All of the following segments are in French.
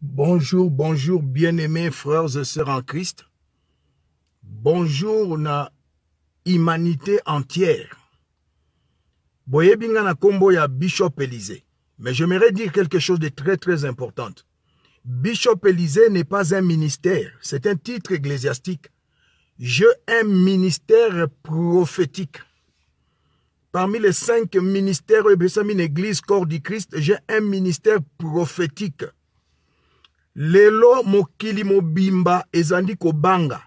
Bonjour, bonjour, bien-aimés frères et sœurs en Christ. Bonjour, on a humanité entière. Je na combo ya Bishop Élysée. Mais j'aimerais dire quelque chose de très très important. Bishop Élysée n'est pas un ministère, c'est un titre ecclésiastique. Je un ministère prophétique. Parmi les cinq ministères de l'église, Corps du Christ, j'ai un ministère prophétique. Lelo mokili mobimba ezandi banga.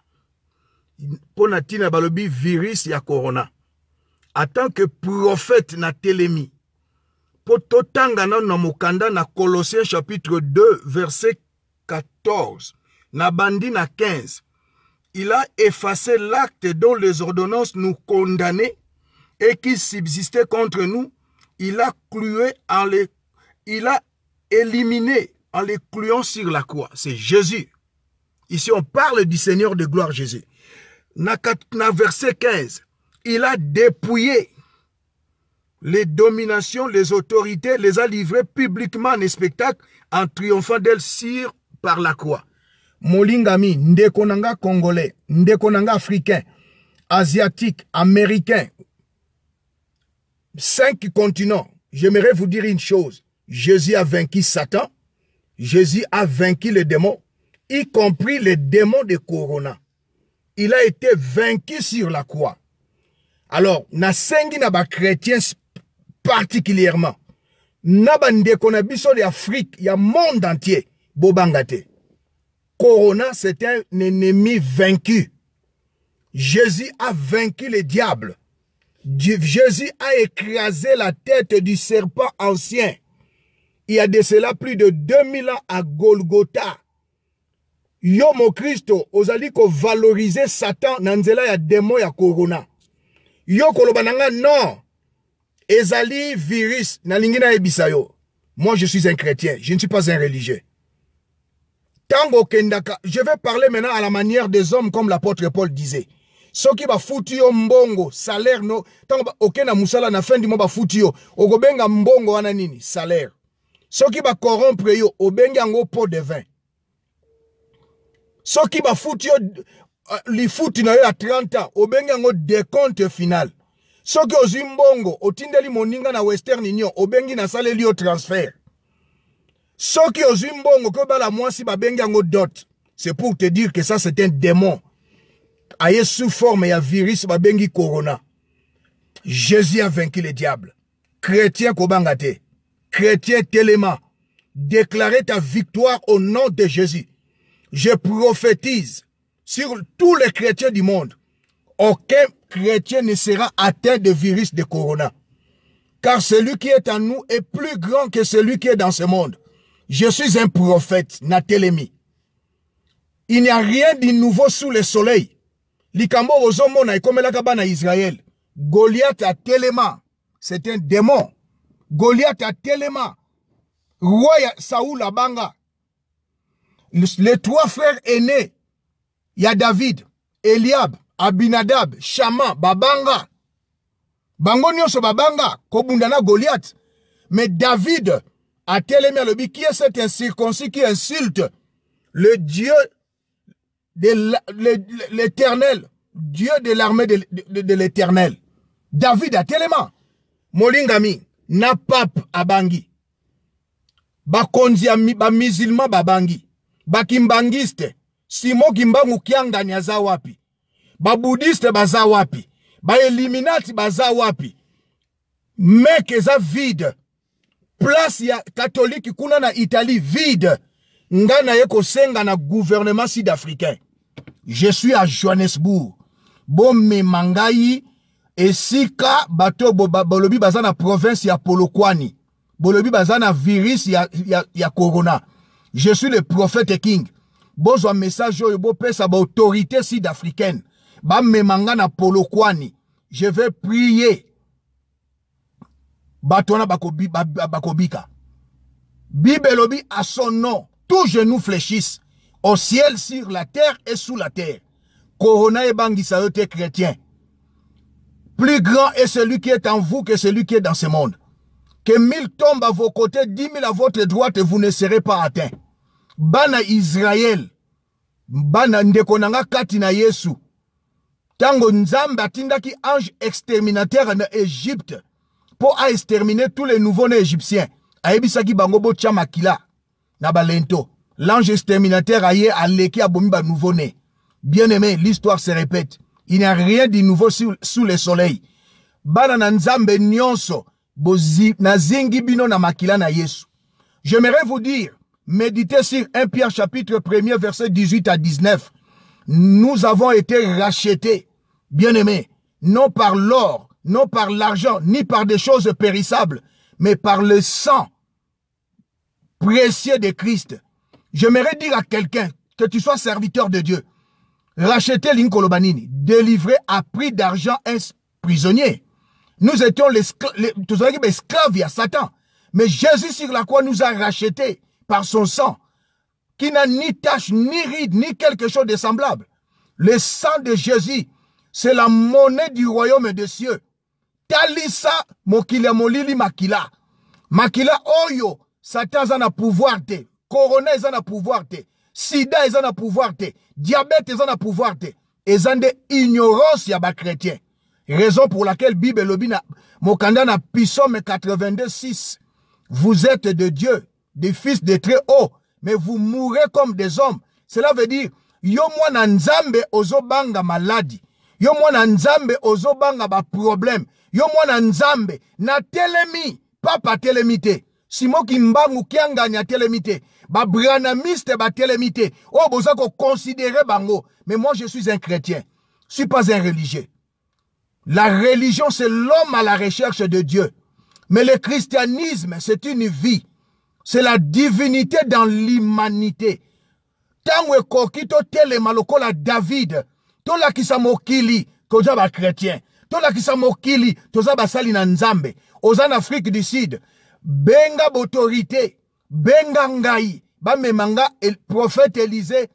Pour balobi virus ya corona. En tant que prophète na telemi po totanga na mokanda na Colossiens chapitre 2 verset 14 na bandi na 15 il a effacé l'acte dont les ordonnances nous condamnaient et qui subsistait contre nous, il a clué en les, il a éliminé en les cluant sur la croix. C'est Jésus. Ici, on parle du Seigneur de gloire Jésus. Na, verset 15, il a dépouillé les dominations, les autorités, les a livrées publiquement en spectacle en triomphant d'elles sur par la croix. Molingami, Ndekonanga congolais, Ndekonanga africain, asiatique, américain, cinq continents, j'aimerais vous dire une chose. Jésus a vaincu Satan. Jésus a vaincu les démons, y compris les démons de Corona. Il a été vaincu sur la croix. Alors, nasengi na chrétiens particulièrement. Na bande Il de Afrique, a monde entier, bobangate. Corona, c'est un ennemi vaincu. Jésus a vaincu les diables. Jésus a écrasé la tête du serpent ancien. Il y a de cela plus de 2000 ans à Golgotha. mon Christ, osali ko valoriser Satan nanzela ya démon ya corona. Yo kolobananga, non. Ezali virus na lingina ebisayo. Moi je suis un chrétien, je ne suis pas un religieux. Tango kendaka, je vais parler maintenant à la manière des hommes comme l'apôtre Paul disait soki bafuti yo mbongo salaire no ntango ba na musala na fin du mois bafuti yo okobenga mbongo wana nini salaire soki corrompre yo obenga yango pot de vin soki bafuti yo ah, futi na yo a 30 ans obenga yango décompte final soki ozwi mbongo otindeli moninga na western union obengi nasaleli yo transfert soki ozwi mbongo ke ba mwasi benga yango dot c'est pour te dire que ça c'est un démon aye sous forme a virus babengi corona jésus a vaincu le diable chrétien kobangate, chrétien Téléma, déclarer ta victoire au nom de jésus je prophétise sur tous les chrétiens du monde aucun chrétien ne sera atteint de virus de corona car celui qui est en nous est plus grand que celui qui est dans ce monde je suis un prophète il n'y a rien de nouveau sous le soleil likambo bozomona ekomelaka kabana israel goliath a Téléma. c'est un démon goliath a Téléma. roi Saoul abanga les trois frères aînés y a david eliab abinadab shama babanga bango nyonso babanga Kobundana goliath mais david le Téléma. qui est cet incirconcis qui insulte le dieu de l'éternel, Dieu de l'armée de, l'éternel. David a tellement molingami na pape abangi bakonzi musulman ba bangi. bakimbangiste simo kimbangu kiangani za wapi babudiste baza wapi eliminati baza wapi Mec vide place ya catholique kuna na italie vide Ngana yeko senga na gouvernement sud africain je suis à Johannesburg. Bomé Mangai, Esika, Bato Bolobi Bazana province ya Polokwani. Bolobi Bazana virus ya, ya, ya Corona. Je suis le prophète King. Bonjour message bo, pesa, ba autorité sud-africaine. bamemanga na polokwani je vais prier bato bakobi bakobika Bibelobi bibelobi à son nom tout genou fléchisse au ciel, sur la terre et sous la terre. Corona et Bangisayo, chrétien. Plus grand est celui qui est en vous que celui qui est dans ce monde. Que mille tombent à vos côtés, dix mille à votre droite, et vous ne serez pas atteints. Bana Israël, Bana Ndekonanga Katina Yesu, Tango Nzamba Tindaki ange exterminateur en Égypte, pour exterminer tous les nouveaux-nés égyptiens. Aebisaki Bangobo Tchamakila, Nabalento. L'ange exterminateur aïe à l'équipe à nouveau-né. Bien aimé, l'histoire se répète. Il n'y a rien de nouveau sous, le soleil. nzambe na na makila na J'aimerais vous dire, méditez sur 1 Pierre chapitre 1 verset 18 à 19. Nous avons été rachetés, bien aimé, non par l'or, non par l'argent, ni par des choses périssables, mais par le sang précieux de Christ. J'aimerais dire à quelqu'un, que tu sois serviteur de Dieu, racheter l'incolobanini, délivrer à prix d'argent un prisonnier. Nous étions les esclaves à Satan. Mais Jésus sur la croix nous a rachetés par son sang, qui n'a ni tache, ni ride, ni quelque chose de semblable. Le sang de Jésus, c'est la monnaie du royaume des cieux. Talisa mokile molili makila. Makila oyo, Satan a pouvoir corona ont la pouvoir te sida ont la pouvoir te diabète est en pouvoir te il de ignorance ya chrétiens. raison pour laquelle bible est en mokanda na 82 82:6 vous êtes de dieu des fils de très haut mais vous mourrez comme des hommes cela veut dire yo problèmes. nzambe ozobanga maladi yo problèmes. nzambe ozobanga problème. yo problèmes. nzambe y papa des Simon kimba mokiangani Ba branamiste ba batelemi Oh, oyo boza considérer bango mais moi je suis un chrétien je suis pas un religieux la religion c'est l'homme à la recherche de dieu mais le christianisme c'est une vie c'est la divinité dans l'humanité kokito ekoki totelema la david tolakisa mokili toza bakretien tolakisa mokili toza sali na nzambe oza afrique du sud benga autorité benga ngai ba manga el, prophète élisée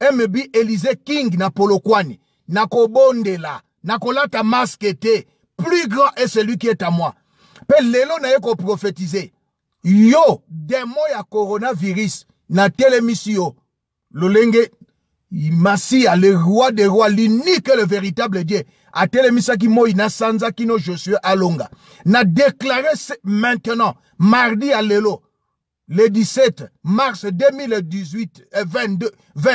mb élisée king na polokwane nakobondela nakolata masque maskete, plus grand est celui qui est à moi Pe lelo naye prophétiser yo demo ya coronavirus na yo lolenge Masia, le roi des rois, l'unique et le véritable Dieu. misaki Moïna Sanza Kino Josué Alonga. N'a déclaré maintenant, mardi à l'élo, le 17 mars 2018, 22, 20,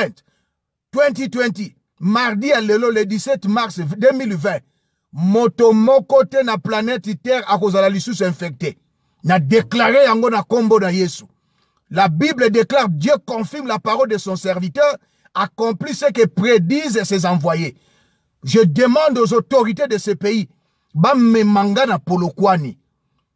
2020, mardi à l'élo, le 17 mars 2020, moto moko na planète Terre à cause de la lissus infectée. N'a déclaré yango Yesu. La Bible déclare, Dieu confirme la parole de son serviteur, accompli ce que prédisent ses envoyés. Je demande aux autorités de ce pays, ba memanga na polokwani,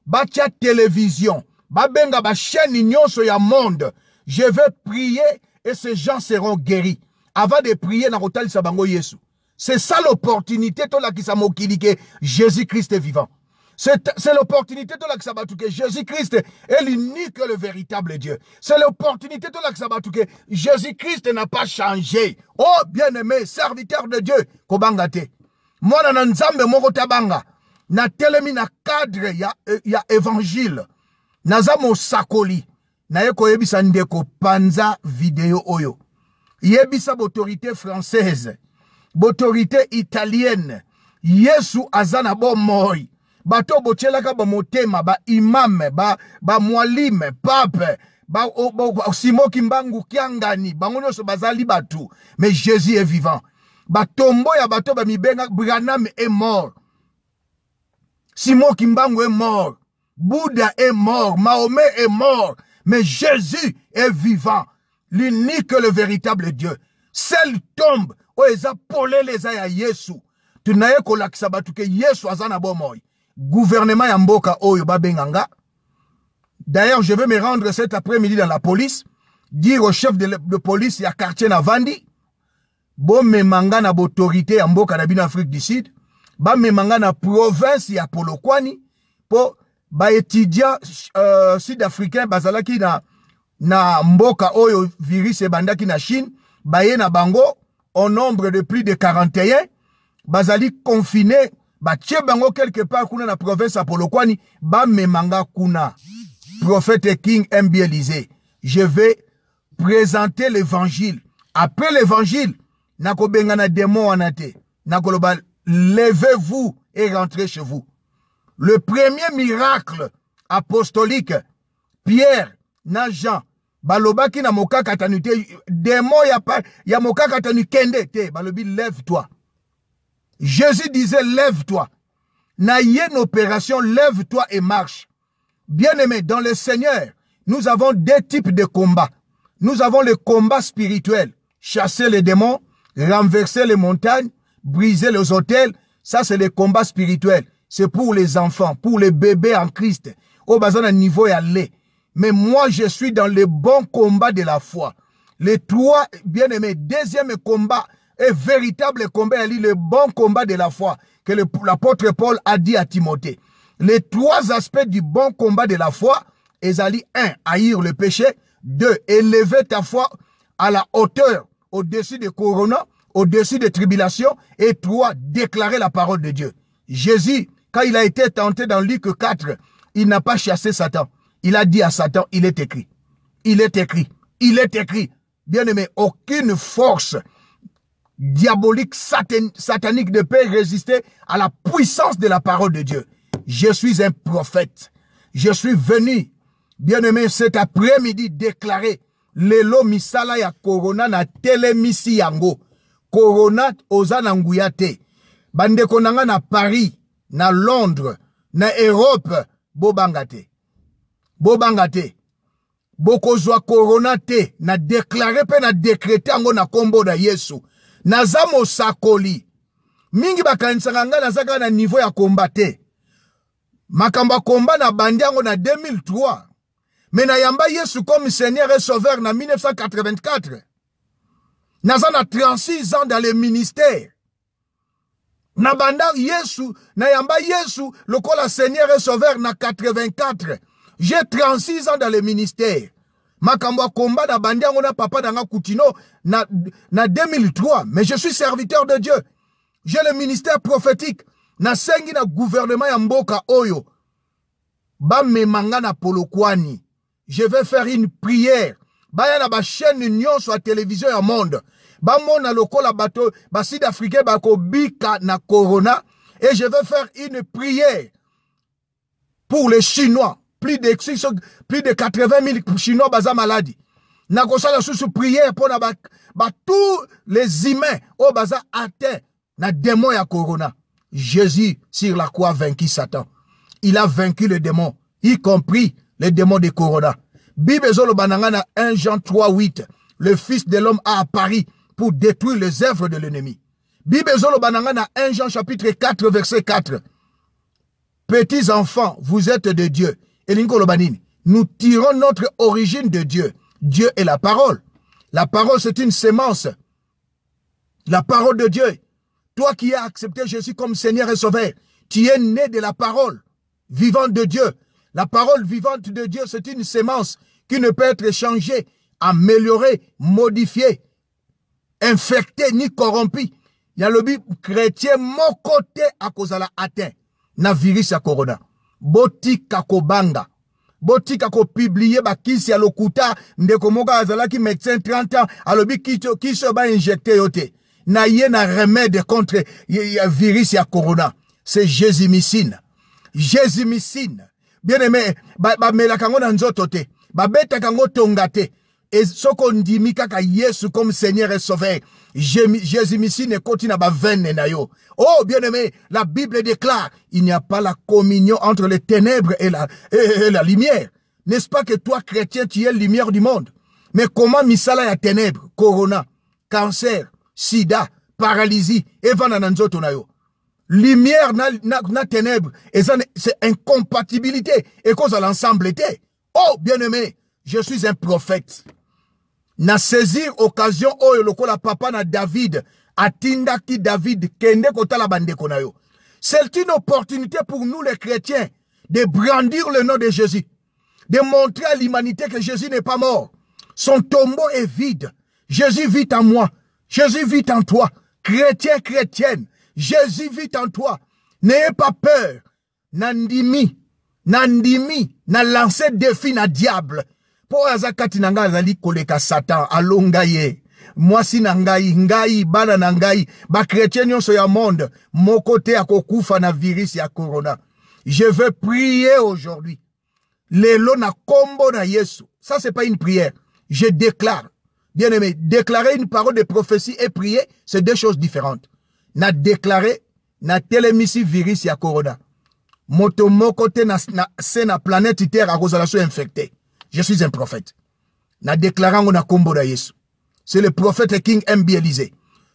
ba télévision, ba benga ba chaîne sur ya monde. Je vais prier et ces gens seront guéris. Avant de prier na kotalisa bango Yesu. C'est ça l'opportunité là qui mokilike, Jésus-Christ est vivant. C'est l'opportunité de la que Jésus-Christ est l'unique, le véritable Dieu. C'est l'opportunité de la que Jésus-Christ n'a pas changé. Oh, bien-aimé, serviteur de Dieu, Kobangate. Moi, na nzambe moko tabanga. Na telemi na cadre ya, ya évangile. Nazamo sakoli. Na yeko yebisa ndeko panza vidéo oyo. Yebisa autorité française. Autorité italienne. Yesu azana bon moi bato botyelaka ka ba motema ba ba ba pape ba simo kimbangu kiangani bango so bazali batu mais jésus est vivant tombo ya bato mibenga branam est mort simo kimbangu est mort bouddha est mort mahomet est mort mais jésus est vivant l'unique le véritable dieu Seul tombe oyo oh, eza polele eza ya yesu tonaye kolakisa bato ke yesu azana na bomoi gouvernement ya mboka oyo babenganga d'ailleurs je vais me rendre cet après-midi dans la police dire au chef de, de police ya quartier navandi bomemanga na autorités ya mboka na bin afrique du sud memanga na province ya Polokwani. Pour Les euh, sud-africain bazalaki na, na mboka oyo virus ebandaki na chine y'en na bango au nombre de plus de 41 bazali confiné batie bango quelque part kuna na province ya ba memanga kuna prophète King mbielisé je vais présenter l'évangile après l'évangile na na démon na te global levez-vous et rentrez chez vous le premier miracle apostolique Pierre na Jean balobaki na mokaka te démon ya, ya mokakatanu kende te balobi lève-toi Jésus disait, lève-toi. N'ayez une opération, lève-toi et marche. Bien-aimés, dans le Seigneur, nous avons deux types de combats. Nous avons le combat spirituel, chasser les démons, renverser les montagnes, briser les hôtels. Ça, c'est le combat spirituel. C'est pour les enfants, pour les bébés en Christ. Au bas d'un niveau et aller. Mais moi, je suis dans le bon combat de la foi. Les trois, bien-aimés, deuxième combat et véritable combat, elle dit le bon combat de la foi que l'apôtre Paul a dit à Timothée. Les trois aspects du bon combat de la foi, Esali un, haïr le péché, deux, élever ta foi à la hauteur au-dessus des corona, au-dessus des tribulations, et trois, déclarer la parole de Dieu. Jésus, quand il a été tenté dans Luc 4, il n'a pas chassé Satan. Il a dit à Satan, il est écrit. Il est écrit. Il est écrit. Bien aimé, aucune force diabolique, satanique de paix, résister à la puissance de la parole de Dieu. Je suis un prophète. Je suis venu, bien-aimé, cet après-midi déclarer lelo misala ya corona na telemisi yango. Corona oza na Bande konanga na Paris, na Londres, na Europe, Bobangate. Bobangate. Boko zwa te na déclaré pe na décréter ango na kombo da Yesu. naza mosakoli mingi bakanisaka ngai naza kaka na niveau ya komba te makambo ya komba na bandi yango na 2003 me nayamba yesu comme seigneur et sauveur na 1984 naza na 36 ans dans le ministère na banda yesu nayamba yesu lokola seigneur et sauveur na 84 j'ai 36 ans dans le ministère makambo akomba komba nabandi yango na papa nga kutino na, na 2003 mais je suis serviteur de dieu j'ai le ministère prophétique na sengi na gouvernement ya mboka oyo me nga na polokwani je vais faire une prière ba y'a na chaîne Union soit télévision ya monde ba mona lokola bato basud africain bakobika na corona et je vais faire une prière pour les chinois plus de, plus de 80 000 Chinois malades. maladie. avons susu prière ba tous les humains au oh, baza atteint na démon ya corona jésus sur la croix a vaincu satan il a vaincu le démon y compris le démon de corona bible zo dans na 1 jean 3 8 le fils de l'homme a apparu pour détruire les œuvres de l'ennemi bible zo dans na 1 jean chapitre 4 verset 4 petits enfants vous êtes de dieu nous tirons notre origine de Dieu. Dieu est la parole. La parole, c'est une sémence. La parole de Dieu. Toi qui as accepté Jésus comme Seigneur et Sauveur, tu es né de la parole vivante de Dieu. La parole vivante de Dieu, c'est une sémence qui ne peut être changée, améliorée, modifiée, infectée ni corrompue. Il y a le chrétien, mon côté, à cause de la atteint, na virus à corona. botika kobanga botika kopiblie bakisi ya lokuta ndeko moko azalaki médecin 30 ans alobi kisi oyo bainjecte yo te na ye na remède contre ya virus ya corona c'est jésimicine jésimicine bien aimé bamelaka ba yango na nzoto te babetaka yango tonga te et Mika, mika yesu comme seigneur et sauveur jésus ici ne continue venir na yo oh bien aimé la bible déclare il n'y a pas la communion entre les ténèbres et la, lumière n'est-ce pas que toi chrétien tu es lumière du monde mais comment misala a ténèbres corona cancer sida paralysie et na na yo lumière na, na, ténèbres c'est incompatibilité et cause à l'ensemble était oh bien aimé je suis un prophète na occasion oyo lokola papa na david ki david kende c'est une opportunité pour nous les chrétiens de brandir le nom de jésus de montrer à l'humanité que jésus n'est pas mort son tombeau est vide jésus vit en moi jésus vit en toi chrétien chrétienne jésus vit en toi n'ayez pas peur nandimi nandimi na lancé défi na diable poza aza kati azali koleka satan alonga ye mwasi na ngai ngai bana na ngai bakretien ya monde moko côté akokufa na virus ya corona je veux prier aujourd'hui lelo na kombo na yesu ça c'est pas une prière je déclare bien aimé déclarer une parole de prophétie et prier c'est deux choses différentes na déclarer, na telemisi virus ya corona moto moko na se na planète terre la so infecté je suis un prophète. Na déclarant na a da Yesu. C'est le prophète King MB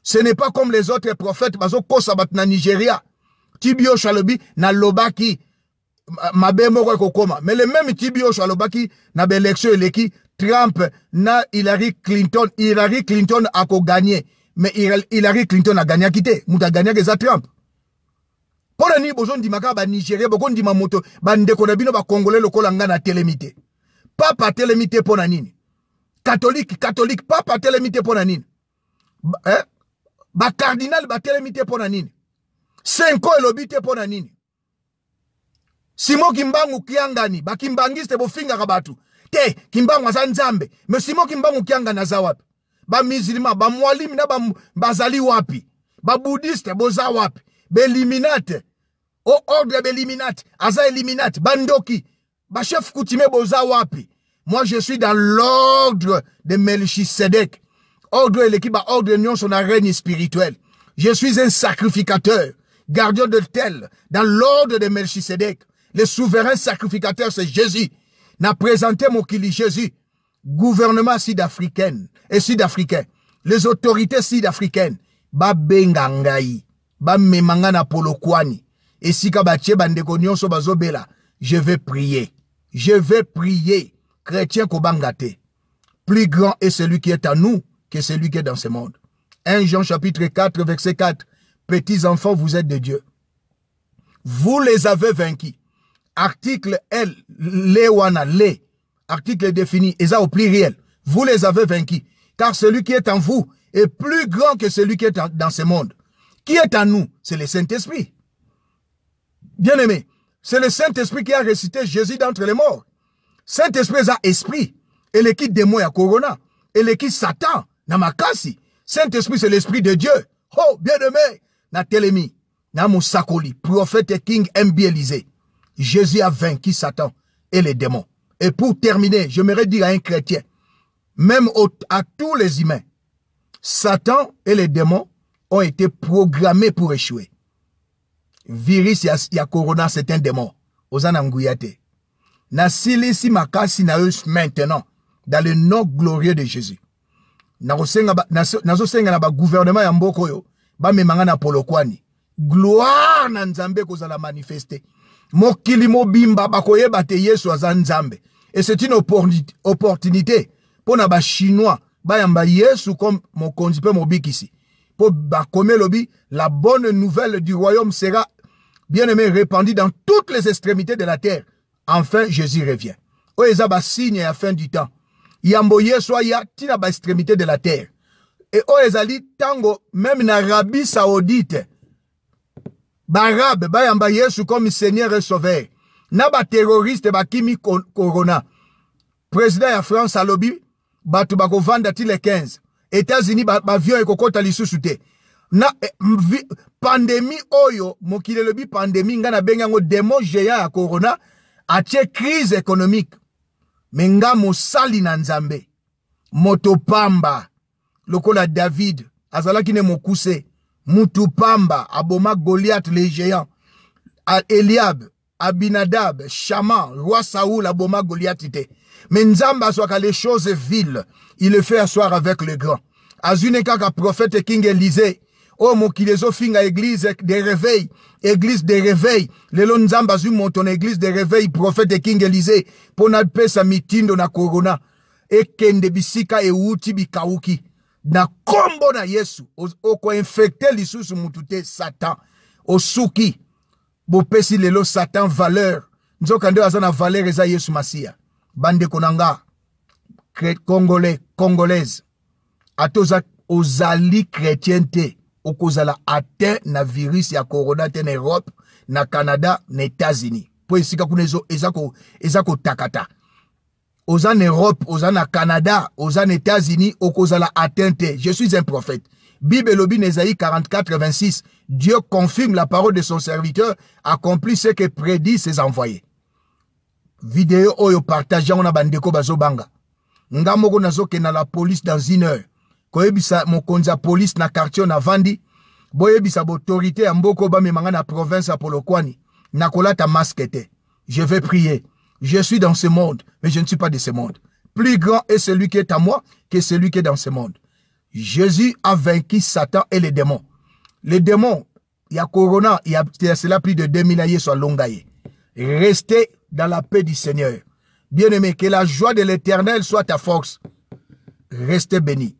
Ce n'est pas comme les autres prophètes bazo kosa bat na Nigeria. Tibio Shalobi na lobaki mabe moko kokoma. Mais le même Tibio qui na l'élection qui Trump na Hillary Clinton, Hillary Clinton a ko gagné. Mais Hillary Clinton a gagné quitté. Mouta gagné que Trump. Pour la nuit, bozon dimaka ba Nigeria, beaucoup dimamoto, moto, ndeko na bino ba congolais lokola nga na télémité. papa atelemi te mpo na nini katolike katolike papa atelemi te mpo na nini eh? bakardinal batelemi te mpo na nini senko elobi te mpo na nini simo kimbangu kiangani bakimbangiste bofingaka bato te kimbangu aza nzambe me simo kimbangu kiangani aza wapi bamizilima bamwalimi na bam, bazali wapi babudiste boza wapi beliminate o ordre ya beliminate aza eliminate bandoki Chef Koutime Boza wapi? Moi, je suis dans l'ordre de Melchisedec. Ordre l'équipe bah, ordre ordre non son arène spirituelle. Je suis un sacrificateur, gardien de tel, dans l'ordre de Melchisedek. Le souverain sacrificateur, c'est Jésus. N'a présenté mon kili Jésus. Gouvernement sud-africain et eh, sud-africain. Les autorités sud-africaines. Ba bengangai. Ba na polokwani. Et si kabache so so bazobela. Je vais prier je vais prier, chrétien Kobangate. Plus grand est celui qui est à nous que celui qui est dans ce monde. 1 Jean chapitre 4, verset 4. Petits enfants, vous êtes de Dieu. Vous les avez vaincus. Article L, léwana, Lé, Article défini, et ça au pluriel. Vous les avez vaincus. Car celui qui est en vous est plus grand que celui qui est dans ce monde. Qui est en nous C'est le Saint-Esprit. Bien-aimé, c'est le Saint-Esprit qui a récité Jésus d'entre les morts. Saint-Esprit a esprit. Et l'équipe démon à Corona. Et l'équipe Satan. Namakasi. Saint-Esprit, c'est l'Esprit de Dieu. Oh, bien-aimé. Na telemi. Na moussakoli. Prophète et King MB Jésus a vaincu Satan et les démons. Et pour terminer, j'aimerais dire à un chrétien, même à tous les humains, Satan et les démons ont été programmés pour échouer virus ya, a corona c'est un démon na silisi makasi na yo maintenant dans le nom glorieux de jésus osenga na gouvernement ya yo ba me na polokwani gloire na nzambe zala manifeste mokili mobimba bakoyeba te yesu aza nzambe et c'est une opportunité pour na ba bayamba yesu comme mokonzi mobiki Pour ba kome lobi, la bonne nouvelle du royaume sera bien-aimé répandu dans toutes les extrémités de la terre. Enfin, Jésus revient. Oh, ba signe à la fin du temps. Yamboye soit ya tina ba extrémité de la terre. Et Oezali oh, tango, même en Arabie Saoudite, barabe bayamba yesu comme seigneur et sauveur na ba Kimi corona président ya france alobi tu les ti le 15 états-unis et kokota lisusu te na eh, pandémie mvi, pandemi oyo mokili pandémie pandémie, na benga demo géant ya corona atie crise économique menga nga mosali na nzambe moto pamba lokola david azalaki ne mokuse mutu pamba aboma goliath le géant eliab abinadab shama roi saoul aboma goliath te swaka les choses viles il le fait asseoir avec le grand azwine kaka prophète king élisée qui oh, les offre à église des réveils église des réveils les longs zambas moto en église de réveils prophète eking elize mpo de pesa mitindo na korona ekende bisika ewuti bikauki na combo na yesu infecté les sous te satan osuki bopesi lelo satan valeur Nzokande nde valeur eza yesu Masia bande konanga. nga congolais congolaise ozali okozala ate na virus ya corona te na europe na canada na états-unis mpo esika kuna ezako, Takata. oza na europe oza canada oza na états-unis okozala la te je suis un prophète bible lobi 44 26 dieu confirme la parole de son serviteur accomplit ce que prédit ses envoyés Vidéo oyo partage yango na bandeko Banga. nga moko na la police dans une heure je vais prier je suis dans ce monde mais je ne suis pas de ce monde plus grand est celui qui est à moi que celui qui est dans ce monde jésus a vaincu satan et les démons les démons il y a corona il y a cela plus de 2000 mille sur sur restez dans la paix du seigneur bien aimé que la joie de l'éternel soit ta force restez bénis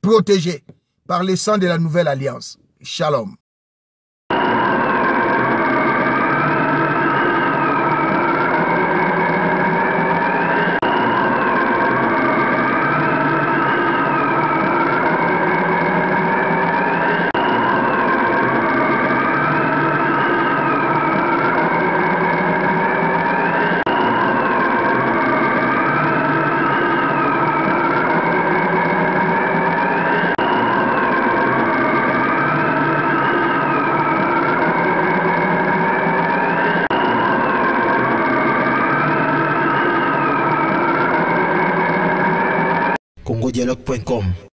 Protégé par le sang de la nouvelle alliance. Shalom. com